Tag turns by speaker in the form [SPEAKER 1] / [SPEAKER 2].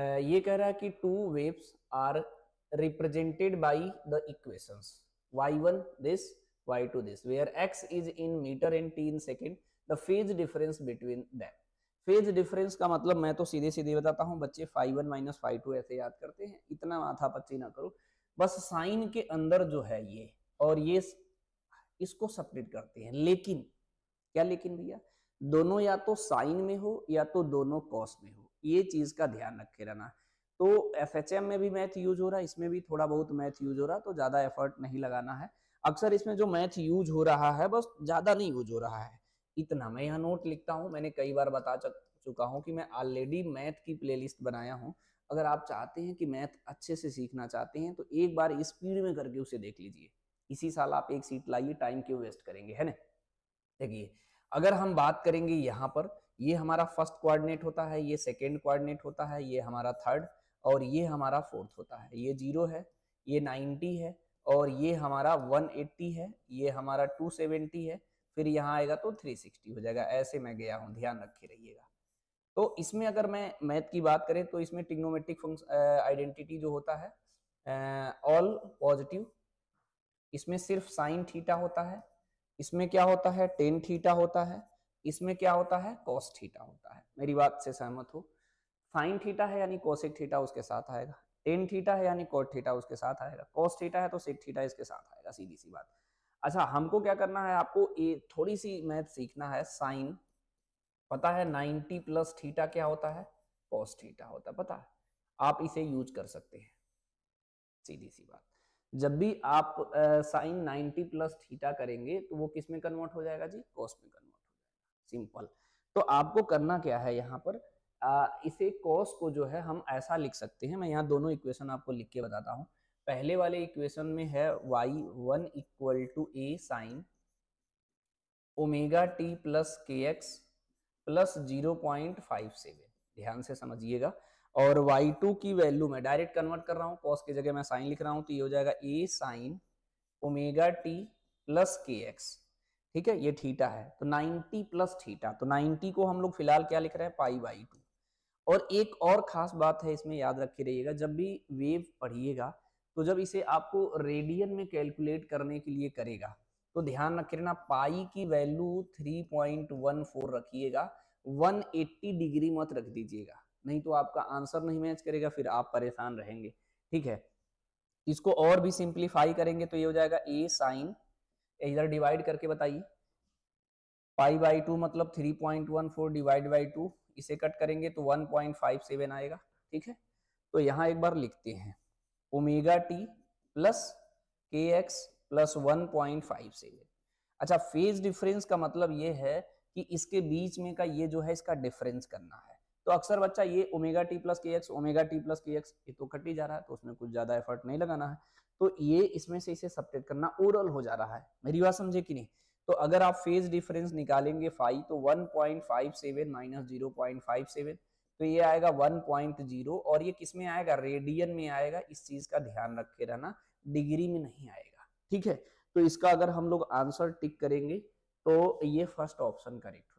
[SPEAKER 1] ये कह रहा है कि two waves are represented by the equations Y one this Y two this where X is in metre and T in second the phase difference between them phase difference का मतलब मैं तो सीधे सीधे बताता हूँ बच्चे five one minus five two ऐसे याद करते हैं इतना माथा पच्ची ना करो बस साइन के अंदर जो है ये और ये इसको सपरेट करते हैं लेकिन क्या लेकिन भैया दोनों या तो साइन में हो या तो दोनों कॉस में हो ये चीज का ध्यान रखे रहना तो एफ में भी मैथ यूज हो रहा है इसमें भी थोड़ा बहुत मैथ यूज हो रहा तो ज्यादा एफर्ट नहीं लगाना है अक्सर इसमें जो मैथ यूज हो रहा है बस ज्यादा नहीं यूज हो रहा है इतना मैं यहाँ नोट लिखता हूँ मैंने कई बार बता चुका हूँ कि मैं ऑलरेडी मैथ की प्लेलिस्ट बनाया हूँ अगर आप चाहते हैं कि मैथ अच्छे से सीखना चाहते हैं तो एक बार स्पीड में करके उसे देख लीजिए इसी साल आप एक सीट लाइए टाइम क्यों वेस्ट करेंगे है ना देखिए अगर हम बात करेंगे यहाँ पर ये हमारा फर्स्ट कोऑर्डिनेट होता है ये सेकेंड कोऑर्डिनेट होता है ये हमारा थर्ड और ये हमारा फोर्थ होता है ये जीरो है ये नाइन्टी है और ये हमारा वन एट्टी है ये हमारा टू सेवेंटी है फिर यहाँ आएगा तो थ्री सिक्सटी हो जाएगा ऐसे मैं गया हूँ ध्यान रखे रहिएगा तो इसमें अगर मैं मैथ की बात करें तो इसमें टिग्नोमेट्रिक फंक्शन आइडेंटिटी जो होता है ऑल पॉजिटिव इसमें सिर्फ साइन थीटा होता है इसमें क्या होता है टेन थीटा होता है इसमें क्या होता है कॉस थीटा होता है मेरी बात से सहमत हो साइन थीटा है यानी कोसिक थीटा उसके साथ आएगा टेन थीटा है यानी कोट थीटा उसके साथ आएगा कॉस थीटा है तो सिक थीटा इसके साथ आएगा सीधी सी बात अच्छा हमको क्या करना है आपको ए, थोड़ी सी मैथ सीखना है साइन पता है नाइनटी प्लस थीटा क्या होता है कॉस थीटा होता है पता है आप इसे यूज कर सकते हैं सीधी सी बात जब भी आप साइन नाइनटी प्लस थीटा करेंगे तो वो किस में कन्वर्ट हो जाएगा जी कॉस में कन्वर्ट सिंपल तो आपको करना क्या है यहाँ पर आ, इसे कॉस को जो है हम ऐसा लिख सकते हैं मैं यहाँ दोनों इक्वेशन आपको लिख के बताता हूँ पहले वाले इक्वेशन में है Y one equal to A sine omega T plus K X plus zero point five seven ध्यान से समझिएगा और वाई टू की वैल्यू मैं डायरेक्ट कन्वर्ट कर रहा हूँ कॉस की जगह मैं साइन लिख रहा हूँ तो ये हो जाएगा A sine omega T plus K X ठीक है ये थीटा है तो 90 प्लस थीटा तो 90 को हम लोग फिलहाल क्या लिख रहे हैं पाई बाई टू और एक और खास बात है इसमें याद रखे रहिएगा जब भी वेव पढ़िएगा तो जब इसे आपको रेडियन में कैलकुलेट करने के लिए करेगा तो ध्यान रखना पाई की वैल्यू 3.14 रखिएगा 180 डिग्री मत रख दीजिएगा नहीं तो आपका आंसर नहीं मैच करेगा फिर आप परेशान रहेंगे ठीक है इसको और भी सिंप्लीफाई करेंगे तो ये हो जाएगा ए साइन इधर डिवाइड करके बताइए पाई बाई टू मतलब three point one four divide by two इसे कट करेंगे तो वन पॉइंट फाइव सेवन आएगा ठीक है तो यहाँ एक बार लिखते हैं omega T plus K X plus one point five seven अच्छा फेज डिफरेंस का मतलब ये है कि इसके बीच में का ये जो है इसका डिफरेंस करना है तो अक्सर बच्चा ये omega T plus K X omega T plus K X ये तो कट ही जा रहा है तो उसमें कुछ ज्यादा एफर्ट नहीं लगाना है तो ये इसमें से इसे सपरेट करना ओरल हो जा रहा है मेरी बात समझे कि नहीं तो अगर आप फेज डिफरेंस निकालेंगे फाइव तो 1.57 माइनस सेवन तो ये आएगा 1.0 और ये किस में आएगा रेडियन में आएगा इस चीज का ध्यान रखे रहना डिग्री में नहीं आएगा ठीक है तो इसका अगर हम लोग आंसर टिक करेंगे तो ये फर्स्ट ऑप्शन करेक्ट हो